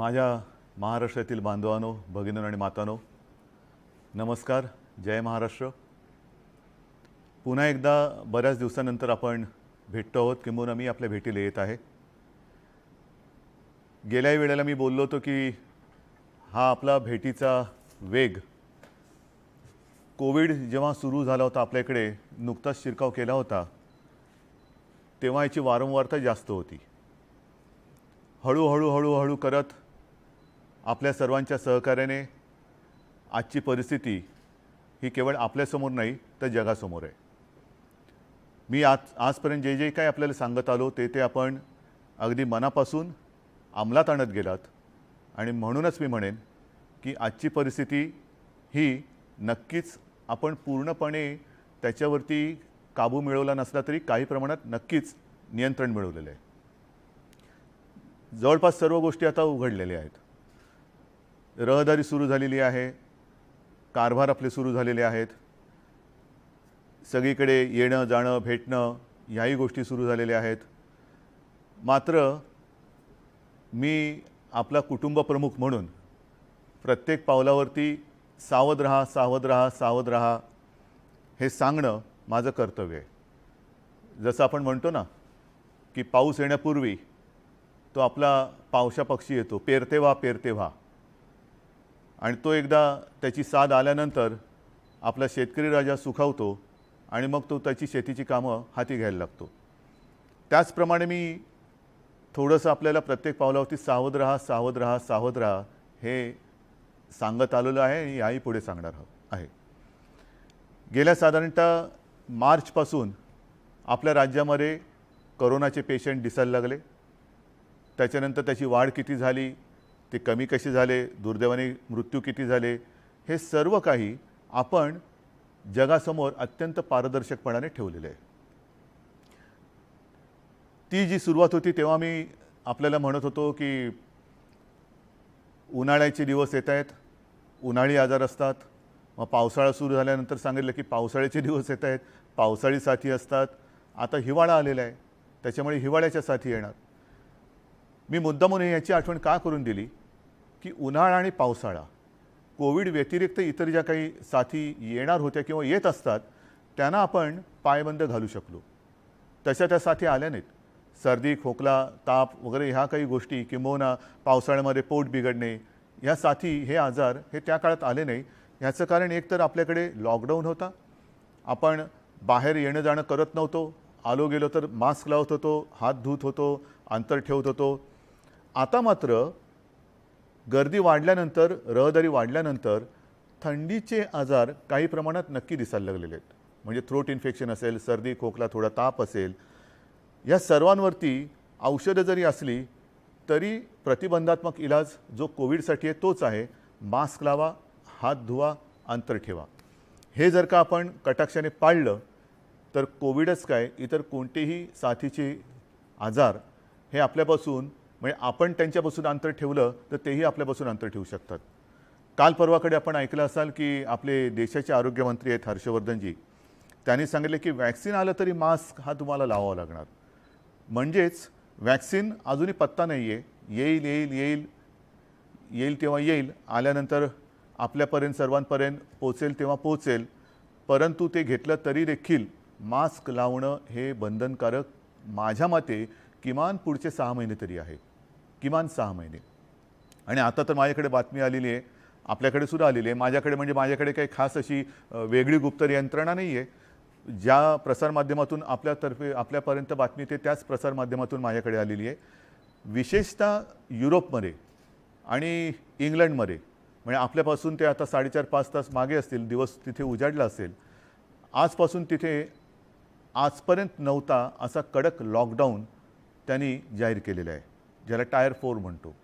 माझ्या महाराष्ट्रातील बांधवानो भगिनो आणि मातानो नमस्कार जय महाराष्ट्र पुन्हा एकदा बऱ्याच दिवसानंतर आपण भेटतो आहोत किंबहुना मी आपल्या भेटीला येत आहे गेल्या वेळेला मी बोललो होतो की हा आपला भेटीचा वेग कोविड जेव्हा सुरू झाला होता आपल्याकडे नुकताच शिरकाव केला होता तेव्हा याची वारंवारता जास्त होती हळूहळू हळूहळू करत आपल्या सर्वांच्या सहकार्याने आजची परिस्थिती ही केवळ आपल्यासमोर नाही तर जगासमोर आहे मी आज आजपर्यंत जे जे काही आपल्याला सांगत आलो ते ते आपण अगदी मनापासून अंमलात आणत गेलात आणि म्हणूनच मी म्हणेन की आजची परिस्थिती ही नक्कीच आपण पूर्णपणे त्याच्यावरती काबू मिळवला नसला तरी काही प्रमाणात नक्कीच नियंत्रण मिळवलेलं आहे जवळपास सर्व गोष्टी आता उघडलेल्या आहेत रहदारी सुरू झालेली आहे कारभार आपले सुरू झालेले आहेत सगळीकडे येणं जाणं भेटणं ह्याही गोष्टी सुरू झालेल्या आहेत मात्र मी आपला कुटुंब प्रमुख म्हणून प्रत्येक पावलावरती सावध रहा सावध रहा सावध रहा हे सांगणं माझं कर्तव्य आहे जसं आपण म्हणतो ना की पाऊस येण्यापूर्वी तो आपला पावसा पक्षी येतो पेरते व्हा पेरते व्हा आणि तो एकदा त्याची साद आल्यानंतर आपला शेतकरी राजा सुखावतो आणि मग तो त्याची शेतीची कामं हाती घ्यायला लागतो त्याचप्रमाणे मी थोडंसं आपल्याला प्रत्येक पावलावरती सावध राहा सावध राहा सावध राहा हे सांगत आलेलं आहे आणि याही पुढे सांगणार आहे गेल्या साधारणतः मार्चपासून आपल्या राज्यामध्ये करोनाचे पेशंट दिसायला लागले त्याच्यानंतर त्याची वाढ किती झाली ते कमी कसे झाले दुर्दैवाने मृत्यू किती झाले हे सर्व काही आपण जगासमोर अत्यंत पारदर्शकपणाने ठेवलेलं आहे ती जी सुरुवात होती तेव्हा मी आपल्याला म्हणत होतो की उन्हाळ्याचे दिवस येत आहेत उन्हाळी आजार असतात मग पावसाळा सुरू झाल्यानंतर सांगितलं की पावसाळ्याचे दिवस येत आहेत पावसाळी साथी असतात आता हिवाळा आलेला आहे त्याच्यामुळे हिवाळ्याच्या साथी येणार मी मुद्दामून याची आठवण का करून दिली की उन्हाळा आणि पावसाळा कोविड व्यतिरिक्त इतर ज्या काही साथी येणार होत्या किंवा येत असतात त्यांना आपण पायबंद घालू शकलो तशा त्या साथी आल्या नाहीत सर्दी खोकला ताप वगैरे ह्या काही गोष्टी किंबहुना पावसाळ्यामध्ये पोट बिघडणे ह्या साथी हे आजार हे त्या काळात आले नाही ह्याचं कारण एक तर आपल्याकडे लॉकडाऊन होता आपण बाहेर येणं जाणं करत नव्हतो आलो गेलो तर मास्क लावत होतो हात धुत होतो अंतर ठेवत होतो आता मात्र गर्दी वाढल्यानंतर रहदारी वाढल्यानंतर थंडीचे आजार काही प्रमाणात नक्की दिसायला लागलेले आहेत म्हणजे थ्रोट इन्फेक्शन असेल सर्दी खोकला थोडा ताप असेल या सर्वांवरती औषधं जरी असली तरी प्रतिबंधात्मक इलाज जो कोविडसाठी आहे तोच आहे मास्क लावा हात धुवा अंतर ठेवा हे जर का आपण कटाक्षाने पाळलं तर कोविडच काय इतर कोणतेही साथीचे आजार हे आपल्यापासून म्हणजे आपण त्यांच्यापासून अंतर ठेवलं तर तेही आपल्यापासून अंतर ठेवू शकतात काल परवाकडे आपण ऐकलं असाल की आपले देशाचे आरोग्यमंत्री आहेत हर्षवर्धनजी त्यांनी सांगितले की वॅक्सिन आलं तरी मास्क हा तुम्हाला लावावा लागणार म्हणजेच वॅक्सिन अजूनही पत्ता नाही आहे येईल येईल येईल येईल तेव्हा येईल आल्यानंतर आपल्यापर्यंत सर्वांपर्यंत पोचेल तेव्हा पोचेल परंतु ते घेतलं तरी देखील मास्क लावणं हे बंधनकारक माझ्या मते किमान पुढचे सहा महिने तरी आहे किमान सहा महिने आणि आता तर माझ्याकडे बातमी आलेली आहे आपल्याकडे सुद्धा आलेली आहे माझ्याकडे म्हणजे माझ्याकडे काही खास अशी वेगळी गुप्तर यंत्रणा नाही आहे ज्या प्रसारमाध्यमातून आपल्यातर्फे आपल्यापर्यंत बातमी ते त्याच प्रसारमाध्यमातून माझ्याकडे आलेली आहे विशेषतः युरोपमध्ये आणि इंग्लंडमध्ये म्हणजे आपल्यापासून ते आता साडेचार पाच तास मागे असतील दिवस तिथे उजाडला असेल आजपासून तिथे आजपर्यंत नव्हता असा कडक लॉकडाऊन त्यांनी जाहीर केलेला आहे ज्याला टायर फोर म्हणतो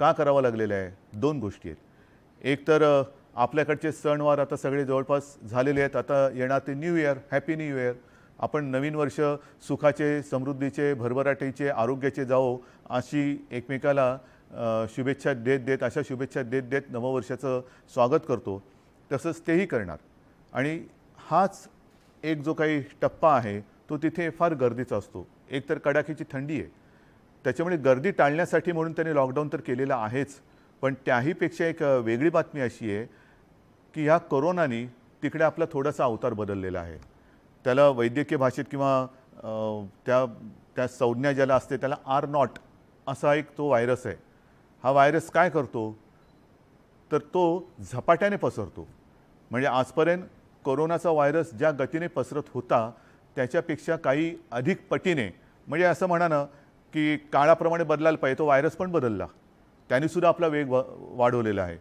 का करावं लागलेलं आहे दोन गोष्टी आहेत एक तर आपल्याकडचे सणवार आता सगळे जवळपास झालेले आहेत आता येणार ते new year happy new year आपण नवीन वर्ष सुखाचे समृद्धीचे भरभराटीचे आरोग्याचे जावो अशी एकमेकाला शुभेच्छा देत देत अशा शुभेच्छा देत देत नववर्षाचं स्वागत करतो तसंच तेही करणार आणि हाच एक जो काही टप्पा आहे तो तिथे फार गर्दीचा असतो एक तर कडाक्याची थंडी आहे त्याच्यामुळे गर्दी टाळण्यासाठी म्हणून त्यांनी लॉकडाऊन तर केलेलं आहेच पण त्याहीपेक्षा एक वेगळी बातमी अशी आहे की ह्या कोरोनाने तिकडे आपला थोडासा अवतार बदललेला आहे त्याला वैद्यकीय भाषेत किंवा त्या त्या संज्ञा ज्याला असते त्याला आर नॉट असा एक तो व्हायरस आहे हा व्हायरस काय करतो तर तो झपाट्याने पसरतो म्हणजे आजपर्यंत कोरोनाचा व्हायरस ज्या गतीने पसरत होता त्याच्यापेक्षा काही अधिक पटीने म्हणजे असं म्हणा ना की काळाप्रमाणे बदलायला पाहिजे तो व्हायरस पण बदलला त्यानेसुद्धा आपला वेग वाढवलेला आहे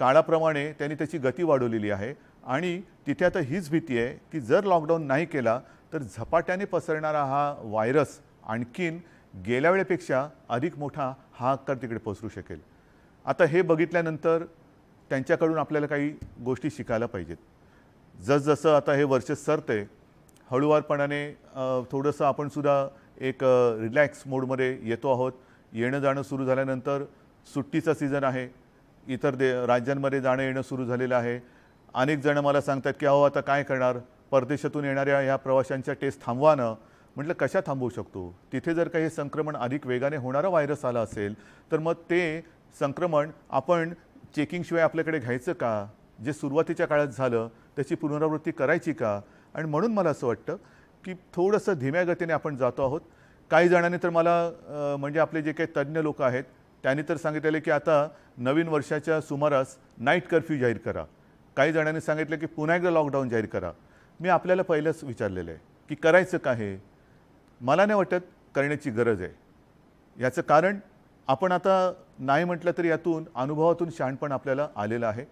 काळाप्रमाणे त्यांनी त्याची गती वाढवलेली आहे आणि तिथे आता हीच भीती आहे की जर लॉकडाऊन नाही केला तर झपाट्याने पसरणारा हा व्हायरस आणखीन गेल्या वेळेपेक्षा अधिक मोठा हा आकार तिकडे पसरू शकेल आता हे बघितल्यानंतर त्यांच्याकडून आपल्याला काही गोष्टी शिकायला पाहिजेत जसजसं आता हे वर्ष सरते हळूवारपणाने थोडंसं आपणसुद्धा एक रिलॅक्स मोडमध्ये येतो आहोत येणं जाणं सुरू झाल्यानंतर सुट्टीचा सीझन आहे इतर दे राज्यांमध्ये जाणं येणं सुरू झालेलं आहे अनेक जणं मला सांगतात की अहो आता काय करणार परदेशातून येणाऱ्या ह्या प्रवाशांच्या टेस्ट थांबवानं म्हटलं कशा थांबवू शकतो तिथे जर काही हे संक्रमण अधिक वेगाने होणारा व्हायरस आला असेल तर मग ते संक्रमण आपण चेकिंगशिवाय आपल्याकडे घ्यायचं का जे सुरुवातीच्या काळात झालं त्याची पुनरावृत्ती करायची का आणि म्हणून मला असं वाटतं की थोडंसं धीम्या गतीने आपण जातो आहोत काही जणांनी तर मला म्हणजे आपले जे काही तज्ज्ञ लोक आहेत त्यांनी तर सांगितलेलं की आता नवीन वर्षाच्या सुमारास नाईट कर्फ्यू जाहीर करा काही जणांनी सांगितलं की पुन्हा एकदा लॉकडाऊन जाहीर करा मी आपल्याला पहिलंच विचारलेलं आहे की करायचं काय आहे मला नाही वाटत करण्याची गरज आहे याचं कारण आपण आता नाही म्हटलं तरी यातून अनुभवातून शहाणपण आपल्याला आलेलं आहे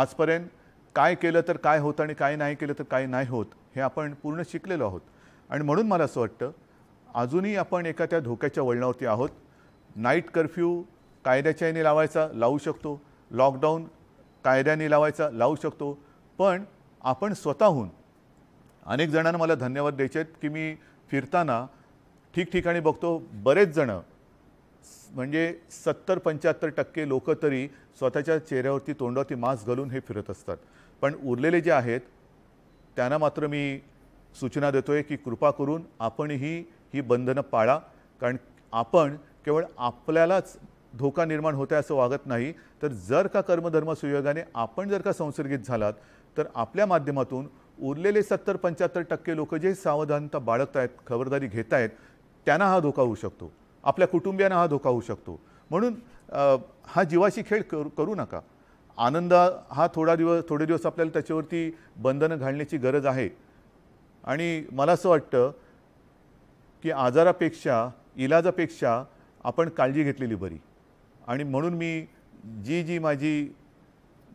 आजपर्यंत काय केलं तर काय होतं आणि काय नाही केलं तर काय नाही होत हे आपण पूर्ण शिकलेलो आहोत आणि म्हणून मला असं वाटतं अजूनही आपण एका त्या धोक्याच्या वळणावरती आहोत नाईट कर्फ्यू कायद्याच्या याने लावायचा लावू शकतो लॉकडाऊन कायद्याने लावायचा लावू शकतो पण आपण स्वतःहून अनेक जणांना मला धन्यवाद द्यायचे आहेत की मी फिरताना ठिकठिकाणी बघतो बरेच जणं म्हणजे सत्तर पंच्याहत्तर टक्के लोकं तरी स्वतःच्या चेहऱ्यावरती तोंडावरती मास्क घालून हे फिरत असतात पण उरलेले जे आहेत त्यांना मात्र मी सूचना देतो आहे की कृपा करून आपणही ही बंधनं पाळा कारण आपण केवळ आपल्यालाच धोका निर्माण होत आहे असं वागत नाही तर जर का कर्मधर्म सुयोगाने आपण जर का संसर्गित झालात तर आपल्या माध्यमातून उरलेले सत्तर पंच्याहत्तर टक्के लोक जे सावधानता बाळगत आहेत खबरदारी घेत आहेत त्यांना हा धोका होऊ शकतो आपल्या कुटुंबियांना हा धोका होऊ शकतो म्हणून हा जीवाशी खेळ करू करू नका आनंद हा थोडा दिवस थोडे दिवस आपल्याला त्याच्यावरती बंधनं घालण्याची गरज आहे आणि मला असं वाटतं की आजारापेक्षा इलाजापेक्षा आपण काळजी घेतलेली बरी आणि म्हणून मी जी जी माझी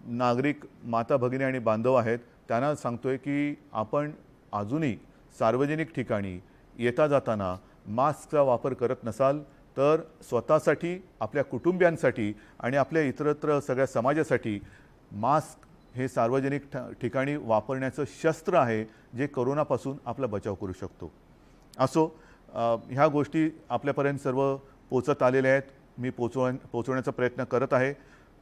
नागरिक माता भगिनी आणि बांधव आहेत त्यांना सांगतो आहे की आपण अजूनही सार्वजनिक ठिकाणी येता जाताना मास्कचा वापर करत नसाल तर स्वतःसाठी आपल्या कुटुंबियांसाठी आणि आपल्या इतरत्र सगळ्या समाजासाठी मास्क हे सार्वजनिक ठिकाणी वापरण्याचं शस्त्र आहे जे करोनापासून आपला बचाव करू शकतो असो ह्या गोष्टी आपल्यापर्यंत सर्व पोचत आलेल्या आहेत मी पोचव पोचवण्याचा प्रयत्न करत आहे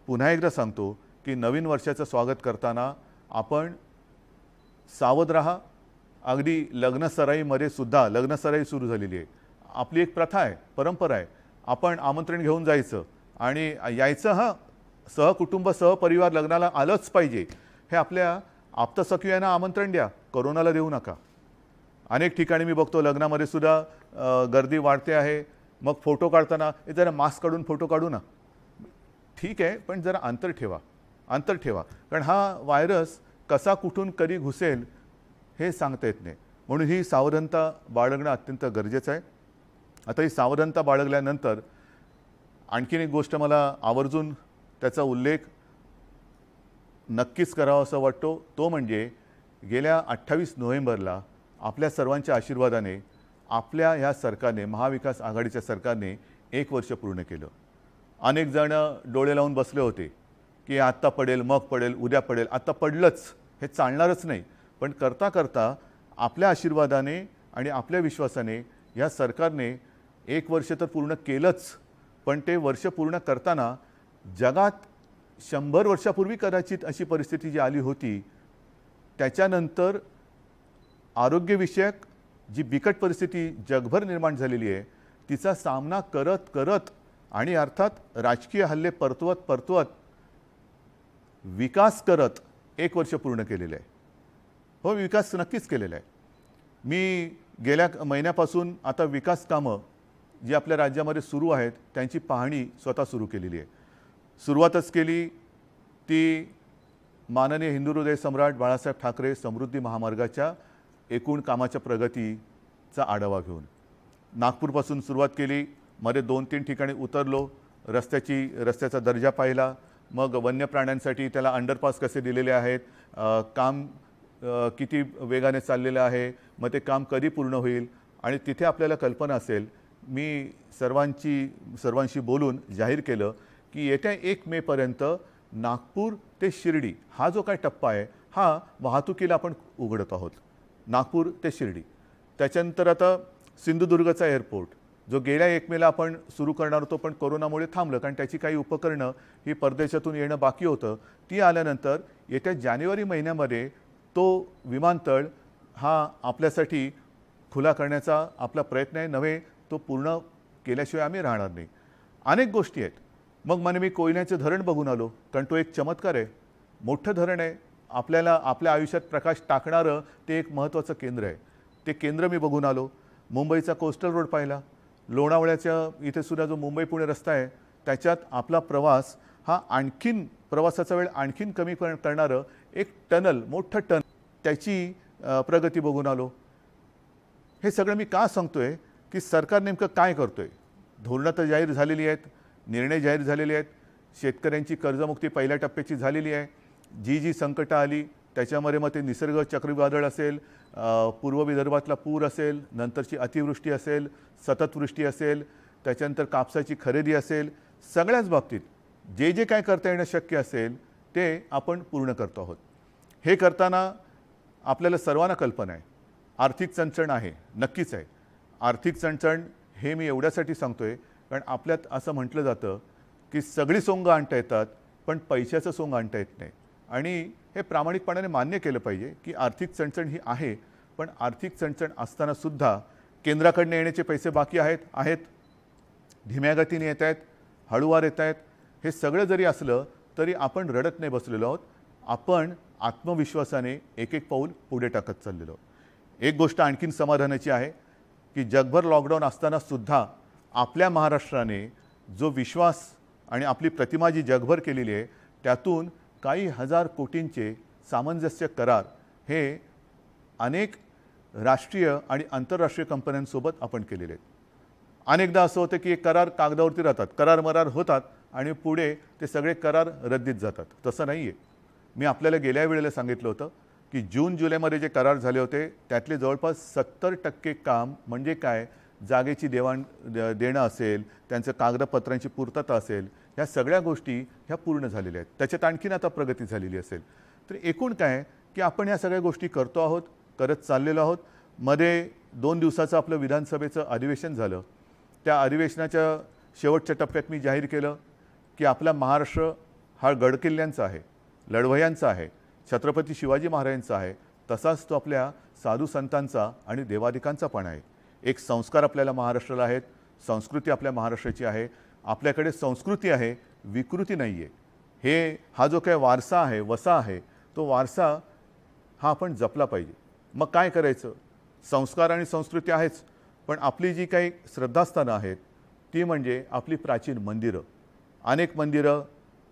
पुन्हा एकदा सांगतो की नवीन वर्षाचं स्वागत करताना आपण सावध रहा अगदी लग्नसराईमध्ये सुद्धा लग्नसराई सुरू झालेली आहे आपली एक प्रथा आहे परंपरा आहे आपण आमंत्रण घेऊन जायचं आणि यायचं हां सहकुटुंब सहपरिवार लग्नाला आलंच पाहिजे हे आपल्या आप्तसखियांना आमंत्रण द्या करोनाला देऊ नका अनेक ठिकाणी मी बघतो लग्नामध्ये सुद्धा गर्दी वाढते आहे मग फोटो काढताना हे जरा मास्क काढून फोटो काढू ना ठीक आहे पण जरा अंतर ठेवा अंतर ठेवा कारण हा व्हायरस कसा कुठून कधी घुसेल हे सांगता येत नाही म्हणून ही सावधानता बाळगणं अत्यंत गरजेचं आहे आता ही सावधानता बाळगल्यानंतर आणखीन एक गोष्ट मला आवर्जून त्याचा उल्लेख नक्कीच करावा असं वाटतो तो म्हणजे गेल्या अठ्ठावीस नोव्हेंबरला आपल्या सर्वांच्या आशीर्वादाने आपल्या ह्या सरकारने महाविकास आघाडीच्या सरकारने एक वर्ष पूर्ण केलं अनेक जणं डोळे लावून बसले होते की आत्ता पडेल मग पडेल उद्या पडेल आत्ता पडलंच हे चालणारच नाही पण करता करता आपल्या आशीर्वादाने आणि आपल्या विश्वासाने या सरकारने एक वर्ष तर पूर्ण केलंच पण ते वर्ष पूर्ण करताना जगात शंभर वर्षापूर्वी कदाचित अशी परिस्थिती जी आली होती त्याच्यानंतर आरोग्यविषयक जी बिकट परिस्थिती जगभर निर्माण झालेली आहे तिचा सामना करत करत आणि अर्थात राजकीय हल्ले परतवत परतवत विकास करत एक वर्ष पूर्ण केलेलं आहे हो विकास नक्कीच केलेला आहे मी गेल्या महिन्यापासून आता विकास कामं जी आपल्या राज्यामध्ये सुरू आहेत त्यांची पाहणी स्वतः सुरू केलेली आहे सुरुवातच केली ती माननीय हिंदू हृदय सम्राट बाळासाहेब ठाकरे समृद्धी महामार्गाच्या एकूण कामाच्या प्रगतीचा आढावा घेऊन नागपूरपासून सुरुवात केली मध्ये दोन तीन ठिकाणी उतरलो रस्त्याची रस्त्याचा दर्जा पाहिला मग वन्य प्राण्यांसाठी त्याला अंडरपास कसे दिलेले आहेत काम किती वेगाने चाललेलं आहे मग ते काम कधी पूर्ण होईल आणि तिथे आपल्याला कल्पना असेल मी सर्वांची सर्वांशी बोलून जाहीर केलं की येत्या एक मेपर्यंत नागपूर ते शिर्डी हा जो काय टप्पा आहे हा वाहतुकीला आपण उघडत आहोत नागपूर ते शिर्डी त्याच्यानंतर आता सिंधुदुर्गचा एअरपोर्ट जो गेल्या एक मेला आपण सुरू करणार होतो पण कोरोनामुळे थांबलं कारण त्याची काही उपकरणं ही परदेशातून येणं बाकी होतं ती आल्यानंतर येत्या जानेवारी महिन्यामध्ये तो विमानतळ हा आपल्यासाठी खुला करण्याचा आपला प्रयत्न आहे नव्हे तो पूर्ण केल्याशिवाय आम्ही राहणार नाही अनेक गोष्टी आहेत मग म्हणे मी कोयन्याचं धरण बघून आलो कारण तो एक चमत्कार आहे मोठं धरण आहे आपल्याला आपल्या आयुष्यात प्रकाश टाकणारं ते एक महत्त्वाचं केंद्र आहे ते केंद्र मी बघून आलो मुंबईचा कोस्टल रोड पाहिला लोणावळ्याच्या सुद्धा जो मुंबई पुणे रस्ता आहे त्याच्यात आपला प्रवास हा आणखीन प्रवासाचा वेळ आणखीन कमी करणारं एक टनल मोठं टन त्याची प्रगती बघून आलो हे सगळं मी का सांगतो आहे की सरकार नेमकं काय करतो आहे धोरणं तर जाहीर झालेली आहेत निर्णय जाहीर झालेले आहेत शेतकऱ्यांची कर्जमुक्ती पहिल्या टप्प्याची झालेली आहे जी जी संकटं आली त्याच्यामध्ये मग ते निसर्ग चक्रीवादळ असेल पूर्व विदर्भातला पूर असेल नंतरची अतिवृष्टी असेल सतत वृष्टी असेल त्याच्यानंतर कापसाची खरेदी असेल सगळ्याच बाबतीत जे जे काय करता येणं शक्य असेल ते आपण पूर्ण करतो आहोत हे करताना आपल्याला सर्वांना कल्पना आहे आर्थिक चणचण आहे नक्कीच आहे आर्थिक चणचण हे मी एवढ्यासाठी सांगतो आहे कारण आपल्यात असं म्हटलं जातं की सगळी सोंगं आणता येतात पण पैशाचं सोंग आणता येत नाही आणि हे प्रामाणिकपणाने मान्य केलं पाहिजे की आर्थिक चणचण ही आहे पण आर्थिक चणचण असतानासुद्धा केंद्राकडनं येण्याचे पैसे बाकी आहेत आहेत धीम्या गतीने येत आहेत हळूवार येत आहेत हे सगळं जरी असलं तरी आपण रडत नाही बसलेलो आहोत आपण आत्मविश्वासाने एक एक पाऊल पुढे टाकत चाललेलो एक गोष्ट आणखीन समाधानाची आहे की जगभर लॉकडाऊन असतानासुद्धा आपल्या महाराष्ट्राने जो विश्वास आणि आपली प्रतिमा जी जगभर केलेली आहे त्यातून काही हजार कोटींचे सामंजस्य करार हे अनेक राष्ट्रीय आणि आंतरराष्ट्रीय कंपन्यांसोबत आपण केलेले आहेत अनेकदा असं होतं की करार कागदावरती राहतात करार मरार होतात आणि पुढे ते सगळे करार रद्दीत जातात तसं नाही आहे मी आपल्याला गेल्या वेळेला सांगितलं होतं की जून जुलैमध्ये जे करार झाले होते त्यातले जवळपास सत्तर टक्के काम म्हणजे काय जागेची देवाण देणं असेल त्यांचं कागदपत्रांची पूर्तता असेल ह्या सगळ्या गोष्टी ह्या पूर्ण झालेल्या आहेत त्याच्यात आणखीन आता प्रगती झालेली असेल तर एकूण काय की आपण ह्या सगळ्या गोष्टी करतो आहोत करत चाललेलो आहोत मध्ये दोन दिवसाचं आपलं विधानसभेचं अधिवेशन झालं त्या अधिवेशनाच्या शेवटच्या टप्प्यात मी जाहीर केलं की आपला महाराष्ट्र हा गडकिल्ल्यांचा आहे लढवयांचा आहे छत्रपती शिवाजी महाराजांचा आहे तसाच तो आपल्या साधू संतांचा आणि देवाधिकांचा पण आहे एक संस्कार आपल्याला महाराष्ट्राला आहेत संस्कृती आपल्या महाराष्ट्राची आहे आपल्याकडे संस्कृती आहे विकृती नाही आहे हे हा जो काही वारसा आहे वसा आहे तो वारसा हा आपण जपला पाहिजे मग काय करायचं संस्कार आणि संस्कृती आहेच पण आपली जी काही श्रद्धास्थानं आहेत ती म्हणजे आपली प्राचीन मंदिरं अनेक मंदिरं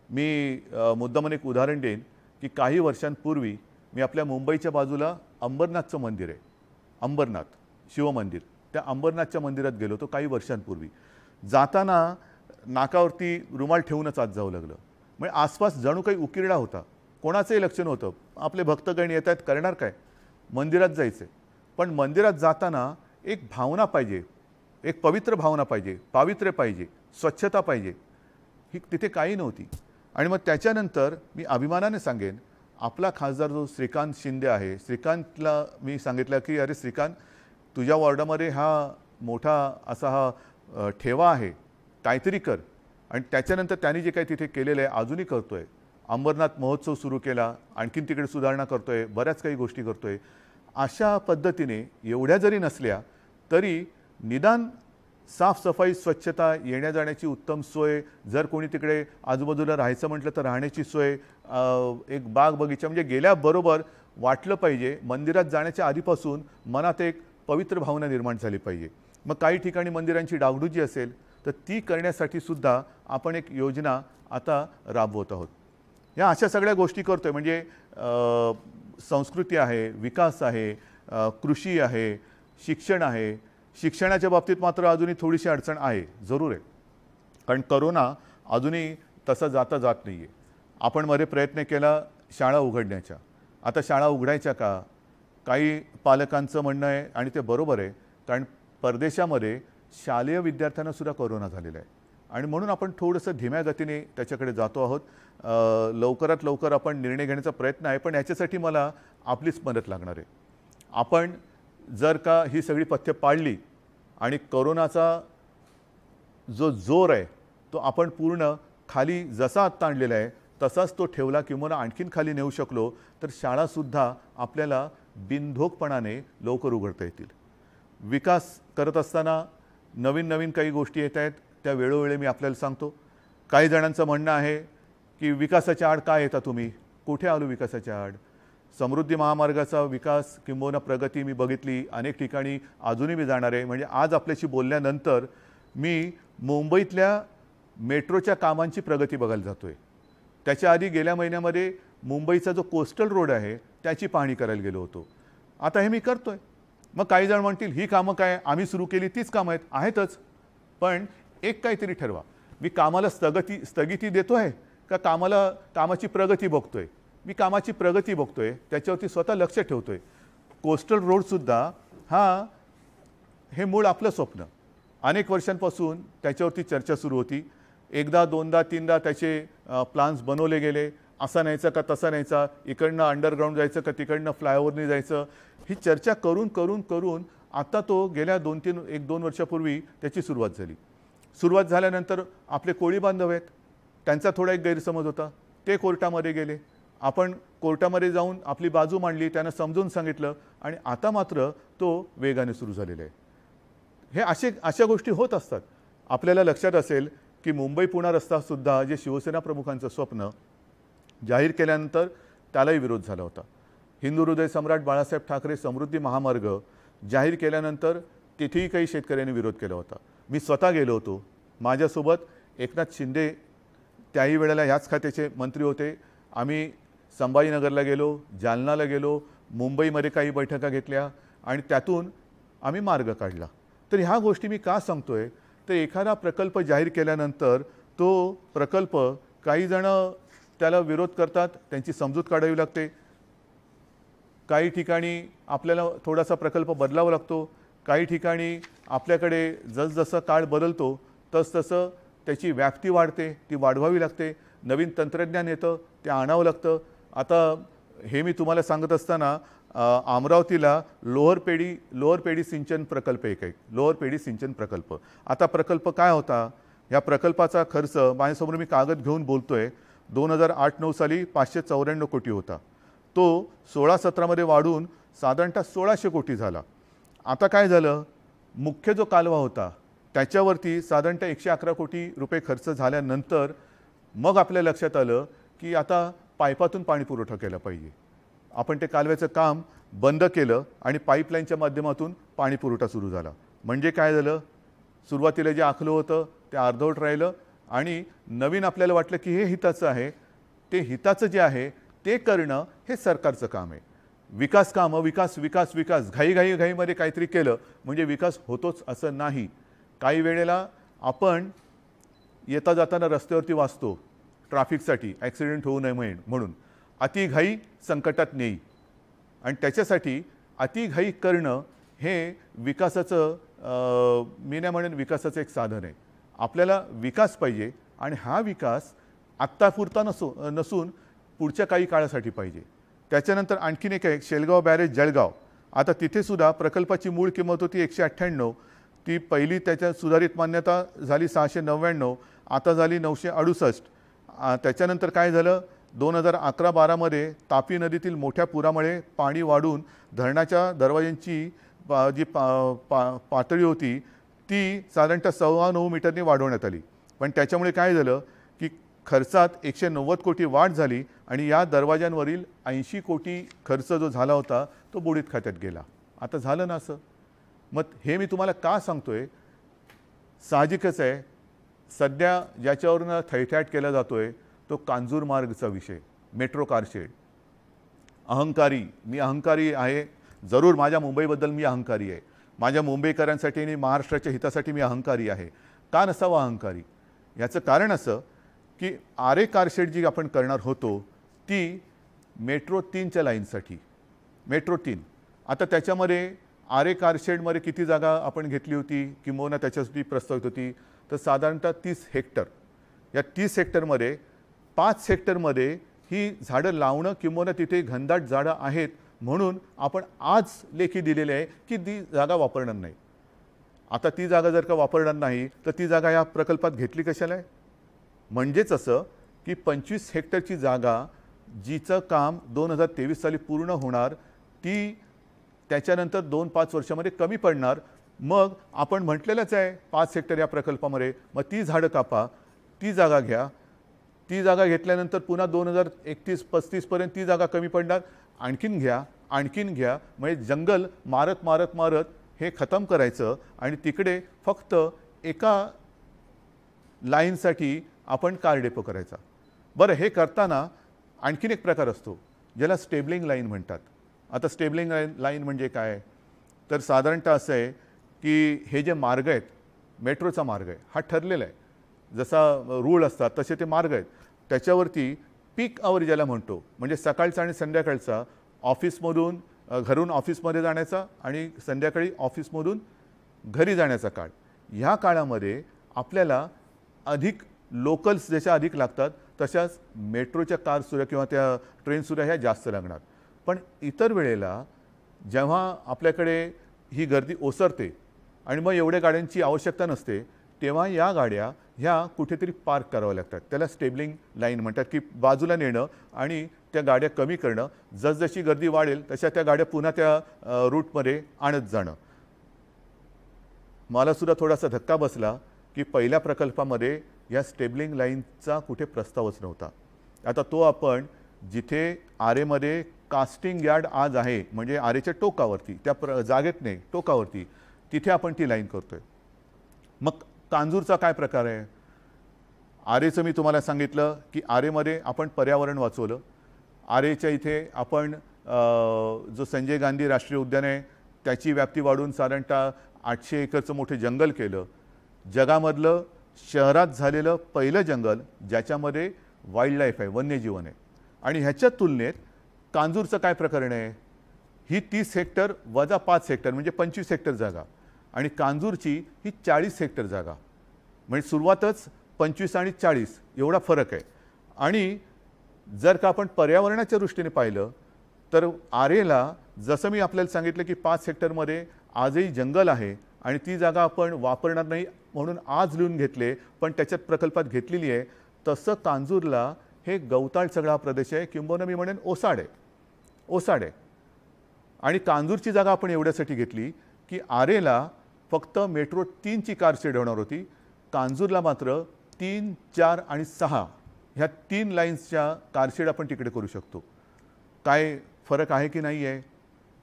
मी मुद्दामन एक उदाहरण देईन की काही वर्षांपूर्वी मी आपल्या मुंबईच्या बाजूला अंबरनाथचं मंदिर आहे अंबरनाथ शिवमंदिर त्या अंबरनाथच्या मंदिरात गेलो तो काही वर्षांपूर्वी जाताना नाकावरती रुमाल ठेवूनच आत जावं लागलं म्हणजे आसपास जणू काही उकिरडा होता कोणाचंही लक्ष नव्हतं आपले भक्तगण येत आहेत करणार काय मंदिरात जायचं पण मंदिरात जाताना एक भावना पाहिजे एक पवित्र भावना पाहिजे पावित्र्य पाहिजे स्वच्छता पाहिजे ही तिथे काही नव्हती आणि मग त्याच्यानंतर मी अभिमानाने सांगेन आपला खासदार जो श्रीकांत शिंदे आहे श्रीकांतला मी सांगितलं की अरे श्रीकांत तुझ्या वॉर्डामध्ये हा मोठा असा हा ठेवा आहे काहीतरी कर आणि त्याच्यानंतर त्यांनी जे काही तिथे केलेलं आहे अजूनही करतो आहे अंबरनाथ महोत्सव सुरू केला आणखीन तिकडे सुधारणा करतो आहे बऱ्याच काही गोष्टी करतो आहे अशा पद्धतीने एवढ्या जरी नसल्या तरी निदान साफसफाई स्वच्छता येण्या जाण्याची उत्तम सोय जर कोणी तिकडे आजूबाजूला राहायचं म्हटलं तर राहण्याची सोय एक बाग बगीचा म्हणजे गेल्याबरोबर वाटलं पाहिजे मंदिरात जाण्याच्या आधीपासून मनात एक पवित्र भावना निर्माण झाली पाहिजे मग काही ठिकाणी मंदिरांची डागडुजी असेल तर ती करण्यासाठी सुद्धा आपण एक योजना आता राबवत आहोत या अशा सगळ्या गोष्टी करतो आहे म्हणजे संस्कृती आहे विकास आहे कृषी आहे शिक्षण आहे शिक्षणाच्या बाबतीत मात्र अजूनही थोडीशी अडचण आहे जरूर आहे कारण करोना अजूनही तसा जाता जात नाही आहे आपण मध्ये प्रयत्न केला शाळा उघडण्याच्या आता शाळा उघडायच्या का काही पालकांचं म्हणणं आहे आणि ते बरोबर आहे कारण परदेशामध्ये शालेय विद्यार्थ्यांनासुद्धा करोना झालेला आहे आणि म्हणून आपण थोडंसं धीम्या गतीने त्याच्याकडे जातो आहोत लवकरात लवकर आपण निर्णय घेण्याचा प्रयत्न आहे पण याच्यासाठी मला आपलीच मदत लागणार आहे आपण जर का ही सगळी पथ्य पाळली आणि करोनाचा जो जोर आहे तो आपण पूर्ण खाली जसा आत्ता आणलेला आहे तसाच तो ठेवला किंवा आणखीन खाली नेऊ शकलो तर शाळासुद्धा आपल्याला बिनधोकपणाने लवकर उघडता येतील विकास करत असताना नवीन नवीन काही गोष्टी येत आहेत त्या वेळोवेळी मी आपल्याला सांगतो काही जणांचं म्हणणं आहे की विकासाच्या आड काय येता तुम्ही कुठे आलो विकासाच्या आड समृद्धी महामार्गाचा विकास किंबहुना प्रगती मी बघितली अनेक ठिकाणी अजूनही मी जाणार आहे म्हणजे आज आपल्याशी बोलल्यानंतर मी मुंबईतल्या मेट्रोच्या कामांची प्रगती बघायला जातो आहे त्याच्या आधी गेल्या महिन्यामध्ये मुंबईचा जो कोस्टल रोड आहे त्याची पाहणी करायला गेलो होतो आता हे मी करतो आहे मग काही जण म्हणतील ही कामं काय आम्ही सुरू केली तीच कामं आहेत आहेतच पण एक काहीतरी ठरवा मी कामाला स्थगती स्थगिती देतो आहे का कामाला कामाची प्रगती बघतो आहे मी कामाची प्रगती बघतो आहे त्याच्यावरती स्वतः लक्ष ठेवतो आहे कोस्टल रोडसुद्धा हा हे मूळ आपलं स्वप्न अनेक वर्षांपासून त्याच्यावरती चर्चा सुरू होती एकदा दोनदा तीनदा त्याचे प्लान्स बनवले गेले असा न्यायचा का तसा न्यायचा इकडनं अंडरग्राऊंड जायचं का तिकडनं फ्लायओव्हरने जायचं ही चर्चा करून करून करून आता तो गेल्या दोन तीन एक दोन वर्षापूर्वी त्याची सुरुवात झाली सुरुवात झाल्यानंतर आपले कोळी बांधव आहेत त्यांचा थोडा एक गैरसमज होता ते कोर्टामध्ये गेले आपण कोर्टामध्ये जाऊन आपली बाजू मांडली त्यानं समजून सांगितलं आणि आता मात्र तो वेगाने सुरू झालेला आहे हे असे अशा गोष्टी होत असतात आपल्याला लक्षात असेल की मुंबई पुणा रस्तासुद्धा जे शिवसेना प्रमुखांचं स्वप्न जाहीर केल्यानंतर त्यालाही विरोध झाला होता हिंदू हृदय सम्राट बाळासाहेब ठाकरे समृद्धी महामार्ग जाहीर केल्यानंतर तिथेही काही शेतकऱ्यांनी विरोध केला होता मी स्वतः गेलो होतो माझ्यासोबत एकनाथ शिंदे त्याही वेळेला ह्याच खात्याचे मंत्री होते आम्ही संभाजीनगरला गेलो जालनाला गेलो मुंबईमध्ये काही बैठका घेतल्या आणि त्यातून आम्ही मार्ग काढला तर ह्या गोष्टी मी का सांगतो आहे तर एखादा प्रकल्प जाहीर केल्यानंतर तो प्रकल्प काहीजणं त्याला विरोध करतात त्यांची समजूत काढावी लागते काही ठिकाणी आपल्याला थोडासा प्रकल्प बदलावा लागतो काही ठिकाणी आपल्याकडे जसजसं काळ बदलतो तसतसं त्याची व्याप्ती वाढते ती वाढवावी लागते नवीन तंत्रज्ञान येतं ते आणावं लागतं आता हे मी तुम्हाला सांगत असताना अमरावतीला लोअर पेढी लोअर पेढी सिंचन प्रकल्प एक आहे लोअर पेढी सिंचन प्रकल्प आता प्रकल्प काय होता या प्रकल्पाचा खर्च माझ्यासमोर मी कागद घेऊन बोलतो आहे दोन हजार आठ नऊ साली पाचशे चौऱ्याण्णव कोटी होता तो सोळा सतरामध्ये वाढून साधारणतः सोळाशे कोटी झाला आता काय झालं मुख्य जो कालवा होता त्याच्यावरती साधारणतः एकशे अकरा कोटी रुपये खर्च झाल्यानंतर मग आपल्या लक्षात आलं की आता पाईपातून पाणी पुरवठा केला पाहिजे आपण ते कालव्याचं काम बंद केलं आणि पाईपलाईनच्या माध्यमातून पाणी पुरवठा सुरू झाला म्हणजे काय झालं सुरुवातीला जे आखलं होतं ते अर्धवट राहिलं आणि नवीन आपल्याला वाटलं की हे हिताचं आहे ते हिताचं जे आहे ते करणं हे सरकारचं काम आहे विकास कामं विकास विकास विकास घाई घाई घाईमध्ये काहीतरी केलं म्हणजे विकास होतोच असं नाही काही वेळेला आपण येता जाताना रस्त्यावरती वाचतो ट्रॅफिकसाठी ॲक्सिडेंट होऊ नये म्हणून अतिघाई संकटात नेई आणि त्याच्यासाठी अतिघाई करणं हे विकासाचं मी नाही म्हणेन विकासाचं एक साधन आहे आपल्याला विकास पाहिजे आणि हा विकास आत्तापुरता नसो नसून पुढच्या काही काळासाठी पाहिजे त्याच्यानंतर आणखीन एक आहे शेलगाव बॅरेज जळगाव आता तिथेसुद्धा प्रकल्पाची मूळ किंमत होती एकशे अठ्ठ्याण्णव ती पहिली त्याच्या सुधारित मान्यता झाली सहाशे नव्याण्णव आता झाली नऊशे अडुसष्ट त्याच्यानंतर काय झालं दोन हजार अकरा बारामध्ये तापी नदीतील मोठ्या पुरामुळे पाणी वाढून धरणाच्या दरवाज्यांची पा जी पा पा पातळी होती ती साधारणतः सव्वा नऊ मीटरने वाढवण्यात आली पण त्याच्यामुळे काय झालं की खर्चात एकशे नव्वद कोटी वाढ झाली आणि या दरवाज्यांवरील ऐंशी कोटी खर्च जो झाला होता तो बुडीत खात्यात गेला आता झालं ना असं मग हे मी तुम्हाला का सांगतो आहे साहजिकच आहे सध्या ज्याच्यावरनं थैथॅट केला जातो आहे तो मार्गचा विषय मेट्रो कारशेड अहंकारी मी अहंकारी आहे जरूर माझ्या मुंबईबद्दल मी अहंकारी आहे माझ्या मुंबईकरांसाठी आणि महाराष्ट्राच्या हितासाठी मी अहंकारी आहे का नसावा अहंकारी याचं कारण असं की आरे कारशेड जी आपण करणार होतो ती मेट्रो तीनच्या लाईनसाठी मेट्रो तीन आता त्याच्यामध्ये आरे कारशेडमध्ये किती जागा आपण घेतली होती किंबहुना त्याच्यासाठी प्रस्तावित होती तर साधारणतः तीस हेक्टर या तीस हेक्टरमध्ये पाच हेक्टरमध्ये ही झाडं लावणं किंवा तिथे घनदाट झाडं आहेत म्हणून आपण आज लेखी दिलेले आहे की ती जागा वापरणार नाही आता ती जागा जर का वापरणार नाही तर ती जागा या प्रकल्पात घेतली कशाला आहे म्हणजेच असं की पंचवीस हेक्टरची जागा जीचं काम दोन हजार तेवीस साली पूर्ण होणार ती त्याच्यानंतर दोन पाच वर्षामध्ये कमी पडणार मग आपण म्हटलेलंच आहे पाच सेक्टर या प्रकल्पामध्ये मग ती झाडं कापा ती जागा घ्या ती जागा घेतल्यानंतर पुन्हा दोन हजार एकतीस पस्तीसपर्यंत ती जागा कमी पडणार आणखीन घ्या आणखीन घ्या म्हणजे जंगल मारत मारत मारत हे खतम करायचं आणि तिकडे फक्त एका लाईनसाठी आपण कार डेपो करायचा बरं हे करताना आणखीन एक प्रकार असतो ज्याला स्टेबलिंग लाईन म्हणतात आता स्टेबलिंग लाईन लाईन म्हणजे काय तर साधारणतः असं आहे की हे जे मार्ग आहेत मेट्रोचा मार्ग आहे हा ठरलेला आहे जसा रूळ असतात तसे ते मार्ग आहेत त्याच्यावरती पीक आवर ज्याला म्हणतो म्हणजे सकाळचा आणि संध्याकाळचा ऑफिसमधून घरून ऑफिसमध्ये जाण्याचा आणि संध्याकाळी ऑफिसमधून घरी जाण्याचा काळ ह्या काळामध्ये आपल्याला अधिक लोकल्स जशा अधिक लागतात तशाच मेट्रोच्या कार सुद्धा किंवा त्या ट्रेनसुद्धा ह्या जास्त लागणार पण इतर वेळेला जेव्हा आपल्याकडे ही गर्दी ओसरते आणि मग एवढ्या गाड्यांची आवश्यकता नसते तेव्हा या गाड्या ह्या कुठेतरी पार्क कराव्या लागतात त्याला स्टेबलिंग लाईन म्हणतात की बाजूला नेणं आणि त्या गाड्या कमी करणं जसजशी गर्दी वाढेल तशा त्या गाड्या पुन्हा त्या रूटमध्ये आणत जाणं मलासुद्धा थोडासा धक्का बसला की पहिल्या प्रकल्पामध्ये या स्टेबलिंग लाईनचा कुठे प्रस्तावच नव्हता आता तो आपण जिथे आरेमध्ये कास्टिंग यार्ड आज आहे म्हणजे आरेच्या टोकावरती त्या प्र जागेत नाही टोकावरती तिथे आपण ती लाईन करतो आहे मग कांजूरचा काय प्रकार आहे आरेचं मी तुम्हाला सांगितलं की आरेमध्ये आपण पर्यावरण वाचवलं आरेच्या इथे आपण जो संजय गांधी राष्ट्रीय उद्यान आहे त्याची व्याप्ती वाढून साधारणतः आठशे एकरचं मोठे जंगल केलं जगामधलं शहरात झालेलं पहिलं जंगल ज्याच्यामध्ये वाईल्ड लाईफ आहे वन्यजीवन आहे आणि ह्याच्या तुलनेत कांजूरचं काय प्रकरण आहे ही तीस हेक्टर वजा पाच हेक्टर म्हणजे पंचवीस हेक्टर जागा आणि कांजूरची ही चाळीस हेक्टर जागा म्हणजे सुरुवातच पंचवीस आणि चाळीस एवढा फरक आहे आणि जर का आपण पर्यावरणाच्या दृष्टीने पाहिलं तर आरेला जसं मी आपल्याला सांगितलं की पाच हेक्टरमध्ये आजही जंगल आहे आणि ती जागा आपण वापरणार नाही म्हणून आज लिहून घेतले पण त्याच्यात प्रकल्पात घेतलेली आहे तसं कांजूरला हे गवताळ सगळा प्रदेश आहे किंबहुना मी म्हणेन ओसाड आहे ओसाड आहे आणि कांजूरची जागा आपण एवढ्यासाठी घेतली की आरेला फक्त मेट्रो तीनची कार शेड होणार होती कांजूरला मात्र तीन चार आणि सहा ह्या तीन लाईन्सच्या कारशेड आपण तिकडे करू शकतो काय फरक आहे की नाही आहे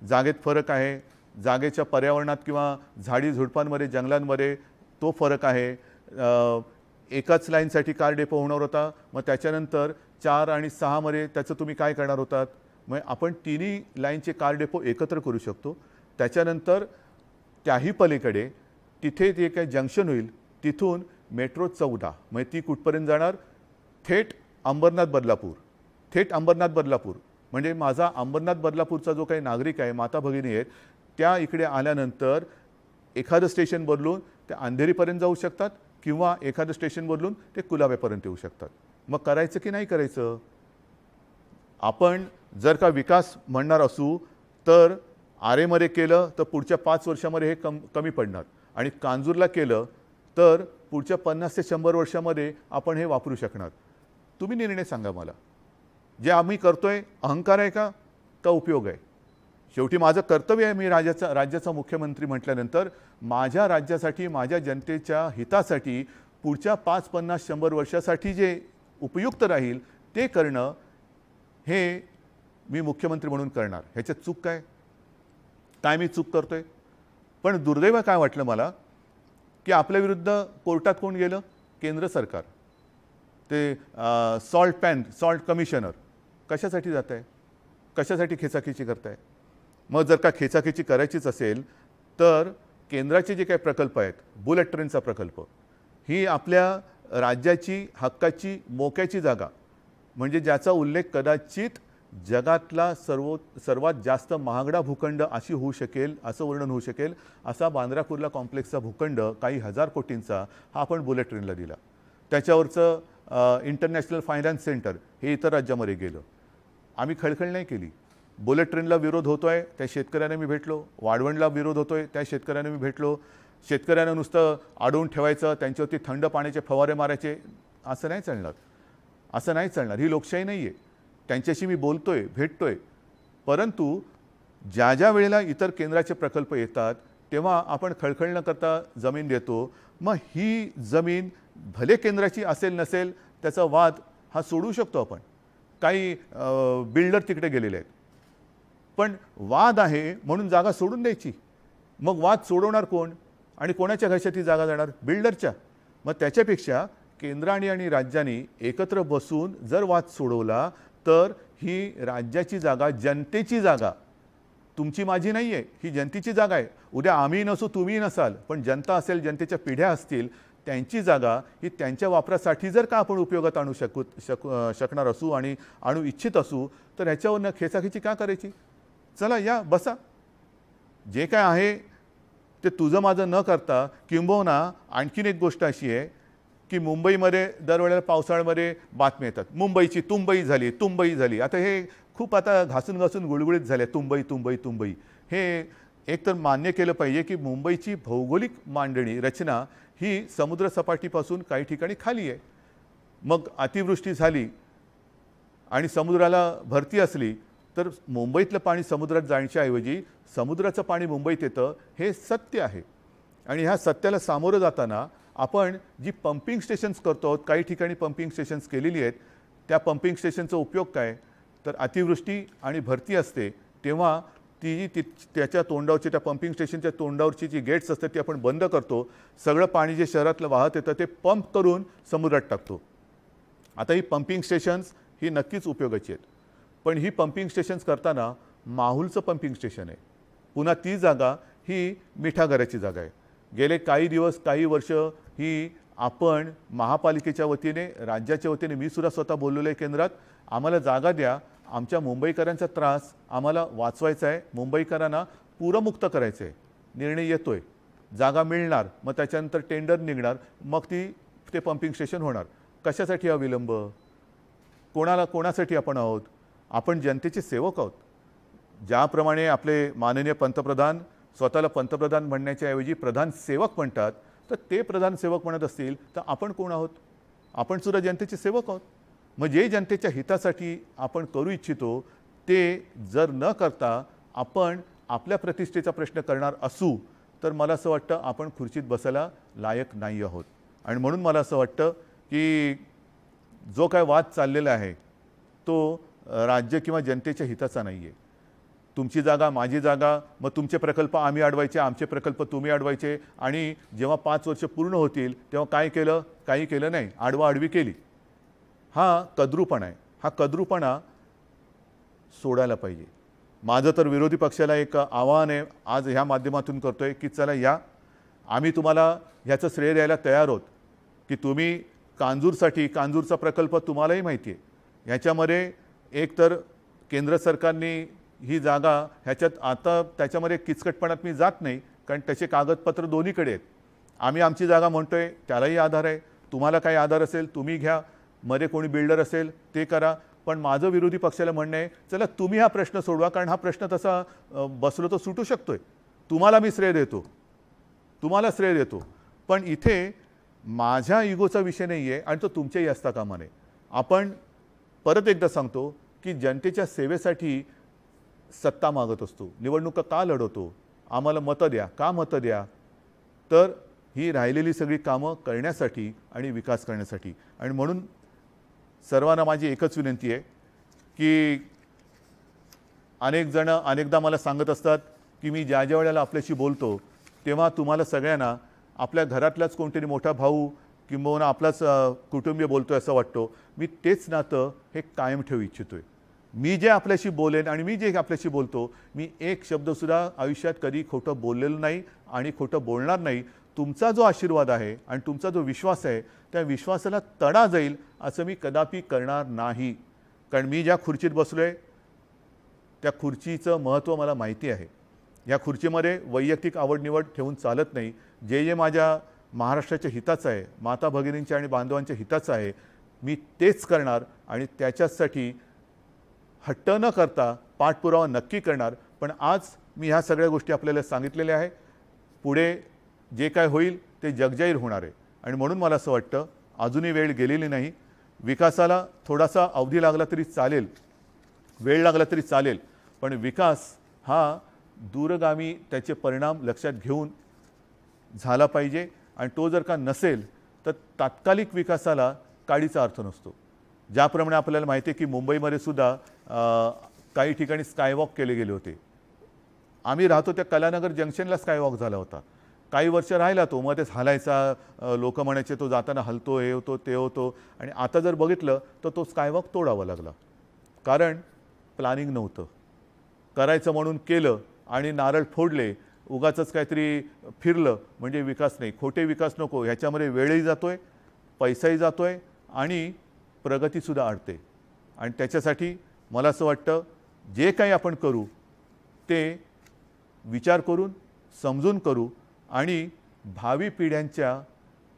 जागेत फरक आहे जागेच्या पर्यावरणात किंवा झाडी झुडपांमध्ये जंगलांमध्ये तो फरक आहे एकाच लाईनसाठी कार डेपो होणार होता मग त्याच्यानंतर चार आणि सहामध्ये त्याचं तुम्ही काय करणार होतात मग आपण तिन्ही लाईनचे कार डेपो एकत्र करू शकतो त्याच्यानंतर त्याही पलीकडे तिथे जे काही जंक्शन होईल तिथून मेट्रो चौदा म्हणजे ती कुठपर्यंत जाणार थेट अंबरनाथ बदलापूर थेट अंबरनाथ बदलापूर म्हणजे माझा अंबरनाथ बदलापूरचा जो काही नागरिक आहे माता भगिनी आहेत त्या इकडे आल्यानंतर एखादं स्टेशन बदलून ते अंधेरीपर्यंत जाऊ शकतात किंवा एखादं स्टेशन बदलून ते कुलाब्यापर्यंत येऊ शकतात मग करायचं की नाही करायचं आपण जर का विकास म्हणणार असू तर आरेमध्ये केलं तर पुढच्या पाच वर्षामध्ये हे कम कमी पडणार आणि कांजूरला केलं तर पुढच्या पन्नास ते शंभर वर्षामध्ये आपण हे वापरू शकणार तुम्ही निर्णय सांगा मला जे आम्ही करतो आहे अहंकार आहे का का उपयोग आहे शेवटी माझं कर्तव्य आहे मी राज्याचा राज्याचा मुख्यमंत्री म्हटल्यानंतर माझ्या राज्यासाठी माझ्या जनतेच्या हितासाठी पुढच्या पाच पन्नास शंभर वर्षासाठी जे उपयुक्त राहील ते करणं हे मी मुख्यमंत्री म्हणून करणार ह्याच्यात चूक काय काय मी चूक करतो आहे पण दुर्दैव काय वाटलं मला की आपल्याविरुद्ध कोर्टात कोण गेलं केंद्र सरकार ते सॉल्ट पॅन सॉल्ट कमिशनर कशासाठी जात आहे कशासाठी खेचाखेची करत आहे मग जर का खेचाखेची करायचीच असेल तर केंद्राचे जे काही प्रकल्प आहेत बुलेट ट्रेनचा प्रकल्प ही आपल्या राज्याची हक्काची मोक्याची जागा म्हणजे ज्याचा उल्लेख कदाचित जगातला सर्व सर्वात जास्त महागडा भूखंड अशी होऊ शकेल असं वर्णन होऊ शकेल असा बांद्रा कुर्ला कॉम्प्लेक्सचा भूखंड काही हजार कोटींचा हा आपण बुलेट ट्रेनला दिला त्याच्यावरचं इंटरनॅशनल फायनान्स सेंटर हे इतर राज्यामध्ये गेलं आम्ही खळखळ नाही केली बुलेट ट्रेनला विरोध होतो आहे त्या शेतकऱ्याने मी भेटलो वाढवणला विरोध होतो आहे त्या शेतकऱ्याने मी भेटलो शेतकऱ्यांना नुसतं आडवून ठेवायचं त्यांच्यावरती थंड पाण्याचे फवारे मारायचे असं नाही चालणार असं नाही चालणार ही लोकशाही नाही आहे त्यांच्याशी मी बोलतो आहे भेटतो आहे परंतु ज्या ज्या वेळेला इतर केंद्राचे प्रकल्प येतात तेव्हा आपण खळखळ न करता जमीन देतो मग ही जमीन भले केंद्राची असेल नसेल त्याचा वाद हा सोडू शकतो आपण काही बिल्डर तिकडे गेलेले आहेत पण वाद आहे म्हणून जागा सोडून द्यायची मग वाद सोडवणार कोण आणि कोणाच्या घशात ती जागा जाणार बिल्डरच्या मग त्याच्यापेक्षा केंद्राने आणि राज्यांनी एकत्र बसून जर वाद सोडवला तर ही राज्याची जागा जनतेची जागा तुमची माझी नाही आहे ही जनतेची जागा आहे उद्या आम्ही नसू तुम्ही नसाल पण जनता असेल जनतेच्या पिढ्या असतील त्यांची जागा ही त्यांच्या वापरासाठी जर का आपण उपयोगात आणू शकू शक शकणार असू आणि आणू इच्छित असू तर न खेचाखेची का करायची चला या बसा जे काय आहे ते तुझं माझं न करता किंबहुना आणखीन एक गोष्ट अशी आहे की मुंबईमध्ये दरवेळेला पावसाळ्यामध्ये बातम्या येतात मुंबईची तुंबई झाली तुंबई झाली आता हे खूप आता घासून घासून गुळगुळीत झाले तुंबई तुंबई तुंबई हे एकतर मान्य केलं पाहिजे की मुंबईची भौगोलिक मांडणी रचना ही समुद्रसपाटीपासून काही ठिकाणी खाली आहे मग अतिवृष्टी झाली आणि समुद्राला भरती असली तर मुंबईतलं पाणी समुद्रात जाण्याच्याऐवजी समुद्राचं पाणी मुंबईत येतं हे सत्य आहे आणि ह्या सत्याला सामोरं जाताना आपण जी पंपिंग स्टेशन्स करतो आहोत काही ठिकाणी पंपिंग स्टेशन्स केलेली आहेत त्या पंपिंग स्टेशनचा उपयोग काय तर अतिवृष्टी आणि भरती असते तेव्हा ती जी ती त्याच्या तोंडावरची त्या पंपिंग स्टेशनच्या तोंडावरची जी गेट्स असतात ती आपण बंद करतो सगळं पाणी जे शहरातलं वाहत येतं ते पंप करून समुद्रात टाकतो आता ही पंपिंग स्टेशन्स ही नक्कीच उपयोगाची आहेत पण ही पंपिंग स्टेशन्स करताना माहूलचं पंपिंग स्टेशन आहे पुन्हा ती जागा ही मिठागऱ्याची जागा आहे गेले काही दिवस काही वर्ष ही आपण महापालिकेच्या वतीने राज्याच्या वतीने मी सुद्धा स्वतः बोललेलो आहे केंद्रात आम्हाला जागा द्या आमच्या मुंबईकरांचा त्रास आम्हाला वाचवायचा आहे मुंबईकरांना पुरमुक्त करायचं आहे निर्णय येतो आहे जागा मिळणार मग त्याच्यानंतर टेंडर निघणार मग ती ते पंपिंग स्टेशन होणार कशासाठी हा विलंब कोणाला कोणासाठी आपण आहोत आपण जनतेचे सेवक आहोत ज्याप्रमाणे आपले माननीय पंतप्रधान स्वतःला पंतप्रधान म्हणण्याच्याऐवजी ऐवजी प्रधान सेवक म्हणतात तर ते प्रधान सेवक म्हणत असतील तर आपण कोण आहोत आपण सुद्धा जनतेचे सेवक आहोत मग जे जनतेच्या हितासाठी आपण करू इच्छितो ते जर न करता आपण आपल्या प्रतिष्ठेचा प्रश्न करणार असू तर मला असं वाटतं आपण खुर्चीत बसायला लायक नाही आहोत आणि म्हणून मला असं वाटतं की जो काय वाद चाललेला आहे तो राज्य किंवा जनतेच्या हिताचा नाही आहे तुमची जागा माझी जागा मग तुमचे प्रकल्प आम्ही अडवायचे आमचे प्रकल्प तुम्ही अडवायचे आणि जेव्हा पाच वर्ष पूर्ण होतील तेव्हा काय केलं काही केलं नाही आडवा आडवी केली हा कद्रूपणा आहे हा कद्रूपणा सोडायला पाहिजे माझं तर विरोधी पक्षाला एक आव्हान आहे आज ह्या माध्यमातून करतो आहे की चला या आम्ही तुम्हाला ह्याचं श्रेय द्यायला तयार आहोत की तुम्ही कांजूरसाठी कांजूरचा प्रकल्प तुम्हालाही माहिती आहे ह्याच्यामध्ये एक तर केंद्र सरकारने ही जागा ह्याच्यात आता त्याच्यामध्ये किचकटपणात मी जात नाही कारण त्याचे कागदपत्र दोन्हीकडे आहेत आम्ही आमची जागा म्हणतो आहे त्यालाही आधार आहे तुम्हाला काही आधार असेल तुम्ही घ्या मध्ये कोणी बिल्डर असेल ते करा पण माझं विरोधी पक्षाला म्हणणं आहे चला तुम्ही हा प्रश्न सोडवा कारण हा प्रश्न तसा बसलो तर सुटू शकतो आहे तुम्हाला मी श्रेय देतो तुम्हाला श्रेय देतो पण इथे माझ्या इगोचा विषय नाही आहे आणि तो तुमच्याही असता कामा नये आपण परत एकदा सांगतो की जनतेच्या सेवेसाठी सत्ता मागत असतो निवडणुका का लढवतो आम्हाला मतं द्या का मतं द्या तर ही राहिलेली सगळी कामं करण्यासाठी आणि विकास करण्यासाठी आणि म्हणून सर्वांना माझी एकच विनंती आहे की अनेक जणं अनेकदा मला सांगत असतात की मी ज्या ज्या वेळेला आपल्याशी बोलतो तेव्हा तुम्हाला सगळ्यांना आपल्या घरातलाच कोणतरी मोठा भाऊ किंबहुना आपलाच कुटुंबीय बोलतो आहे असं वाटतो मी तेच नातं हे कायम ठेवू इच्छितो आहे मी जे आपल्याशी बोलेन आणि मी जे आपल्याशी बोलतो मी एक शब्दसुद्धा आयुष्यात कधी खोटं बोललेलं नाही आणि खोटं बोलणार नाही तुमचा जो आशीर्वाद आहे आणि तुमचा जो विश्वास आहे त्या विश्वासाला तडा जाईल असं मी कदापि करणार नाही कारण मी ज्या खुर्चीत बसलो आहे त्या खुर्चीचं महत्त्व मला माहिती आहे या खुर्चीमध्ये वैयक्तिक आवडनिवड ठेवून चालत नाही जे जे माझ्या महाराष्ट्राच्या हिताचं आहे माता भगिनींच्या आणि बांधवांच्या हिताचं आहे मी तेच करणार आणि त्याच्यासाठी हट्ट न करता पाठपुरावा नक्की करणार पण आज मी ह्या सगळ्या गोष्टी आपल्याला सांगितलेल्या आहे पुढे जे काय होईल ते जगजाहीर होणार आहे आणि म्हणून मला असं वाटतं अजूनही वेळ गेलेली नाही विकासाला थोडासा अवधी लागला तरी चालेल वेळ लागला तरी चालेल पण विकास हा दूरगामी त्याचे परिणाम लक्षात घेऊन झाला पाहिजे आणि तो जर का नसेल तर तात्कालिक विकासाला काळीचा अर्थ नसतो ज्याप्रमाणे आपल्याला माहिती आहे की मुंबईमध्ये सुद्धा काही ठिकाणी स्कायवॉक केले गेले होते आम्ही राहतो त्या कलानगर जंक्शनला स्कायवॉक झाला होता काही वर्ष राहिला तो मग तेच हलायचा लोक म्हणायचे तो जाताना हलतो हे होतो ते होतो आणि आता जर बघितलं तर तो स्कायवॉक तोडावा लागला कारण प्लॅनिंग नव्हतं करायचं म्हणून केलं आणि नारळ फोडले उगाचंच काहीतरी फिरलं म्हणजे विकास नाही खोटे विकास नको ह्याच्यामध्ये वेळही जातो आहे पैसाही जातो आहे आणि प्रगतीसुद्धा आडते आणि त्याच्यासाठी मला असं वाटतं जे काही आपण करू ते विचार करून समजून करू आणि भावी पिढ्यांच्या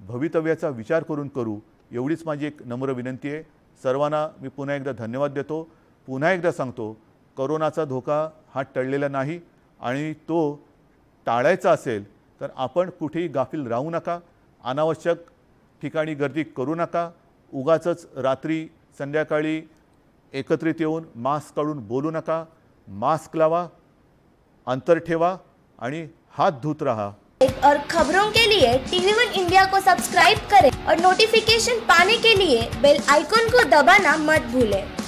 भवितव्याचा विचार करून करू एवढीच माझी एक नम्र विनंती आहे सर्वांना मी पुन्हा एकदा धन्यवाद देतो पुन्हा एकदा सांगतो करोनाचा धोका हा टळलेला नाही आणि तो टाळायचा असेल तर आपण कुठेही गाफील राहू नका अनावश्यक ठिकाणी गर्दी करू नका उगाचंच रात्री संध्याकाळी एकत्रित येऊन मास्क काढून बोलू नका मास्क लावा अंतर ठेवा आणि हात धुत रहा और खबरों के लिए टीवी वन इंडिया को सब्सक्राइब करें और नोटिफिकेशन पाने के लिए बेल आइकॉन को दबाना मत भूलें